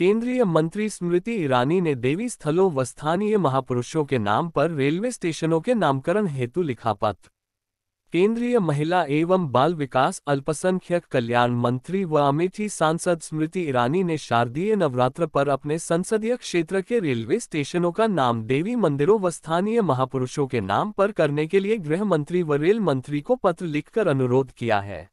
केंद्रीय मंत्री स्मृति ईरानी ने देवी स्थलों व स्थानीय महापुरुषों के नाम पर रेलवे स्टेशनों के नामकरण हेतु लिखा पत्र केंद्रीय महिला एवं बाल विकास अल्पसंख्यक कल्याण मंत्री व अमेठी सांसद स्मृति ईरानी ने शारदीय नवरात्र पर अपने संसदीय क्षेत्र के रेलवे स्टेशनों का नाम देवी मंदिरों व स्थानीय महापुरुषों के नाम पर करने के लिए गृह मंत्री व रेल मंत्री को पत्र लिखकर अनुरोध किया है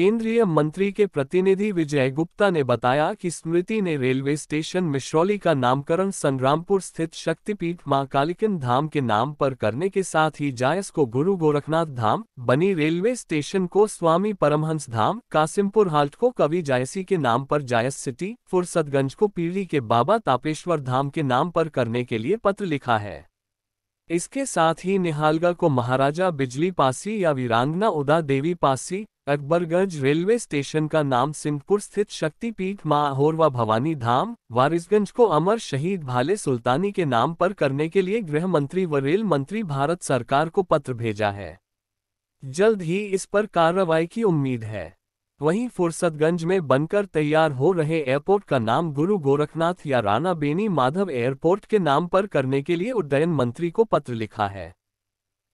केंद्रीय मंत्री के प्रतिनिधि विजय गुप्ता ने बताया कि स्मृति ने रेलवे स्टेशन मिश्रौली का नामकरण संग्रामपुर स्थित शक्तिपीठ मां कालिकन धाम के नाम पर करने के साथ ही जायस को गुरु गोरखनाथ धाम बनी रेलवे स्टेशन को स्वामी परमहंस धाम कासिमपुर हाल्ट को कवि जायसी के नाम पर जायस सिटी फुर्सतगंज को पीढ़ी के बाबा तापेश्वर धाम के नाम पर करने के लिए पत्र लिखा है इसके साथ ही निहालगा को महाराजा बिजली पासी या वीरांगना उदा देवी पासी अकबरगंज रेलवे स्टेशन का नाम सिंहपुर स्थित शक्तिपीठ माँ अहोर व भवानी धाम वारिसगंज को अमर शहीद भाले सुल्तानी के नाम पर करने के लिए गृह मंत्री व रेल मंत्री भारत सरकार को पत्र भेजा है जल्द ही इस पर कार्रवाई की उम्मीद है वहीं फुर्सतगंज में बनकर तैयार हो रहे एयरपोर्ट का नाम गुरु गोरखनाथ या राना बेनी माधव एयरपोर्ट के नाम पर करने के लिए उड्डयन मंत्री को पत्र लिखा है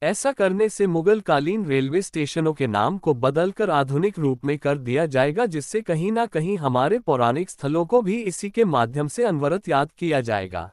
ऐसा करने से मुगल कालीन रेलवे स्टेशनों के नाम को बदलकर आधुनिक रूप में कर दिया जाएगा जिससे कहीं ना कहीं हमारे पौराणिक स्थलों को भी इसी के माध्यम से अनवरत याद किया जाएगा